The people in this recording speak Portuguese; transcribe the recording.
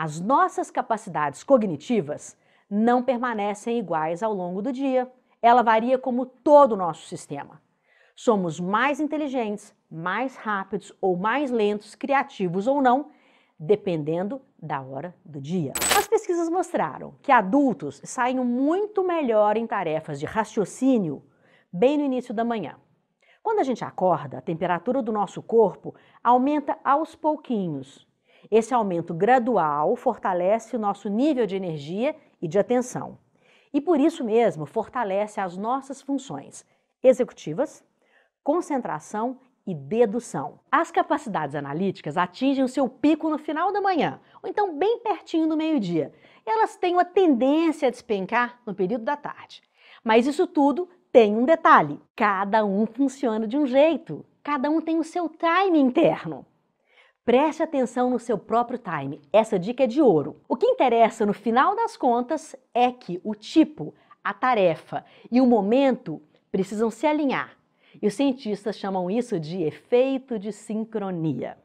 As nossas capacidades cognitivas não permanecem iguais ao longo do dia. Ela varia como todo o nosso sistema. Somos mais inteligentes, mais rápidos ou mais lentos, criativos ou não, dependendo da hora do dia. As pesquisas mostraram que adultos saem muito melhor em tarefas de raciocínio bem no início da manhã. Quando a gente acorda, a temperatura do nosso corpo aumenta aos pouquinhos, esse aumento gradual fortalece o nosso nível de energia e de atenção. E por isso mesmo fortalece as nossas funções executivas, concentração e dedução. As capacidades analíticas atingem o seu pico no final da manhã, ou então bem pertinho do meio-dia. Elas têm uma tendência a despencar no período da tarde. Mas isso tudo tem um detalhe: cada um funciona de um jeito, cada um tem o seu time interno. Preste atenção no seu próprio time. Essa dica é de ouro. O que interessa no final das contas é que o tipo, a tarefa e o momento precisam se alinhar. E os cientistas chamam isso de efeito de sincronia.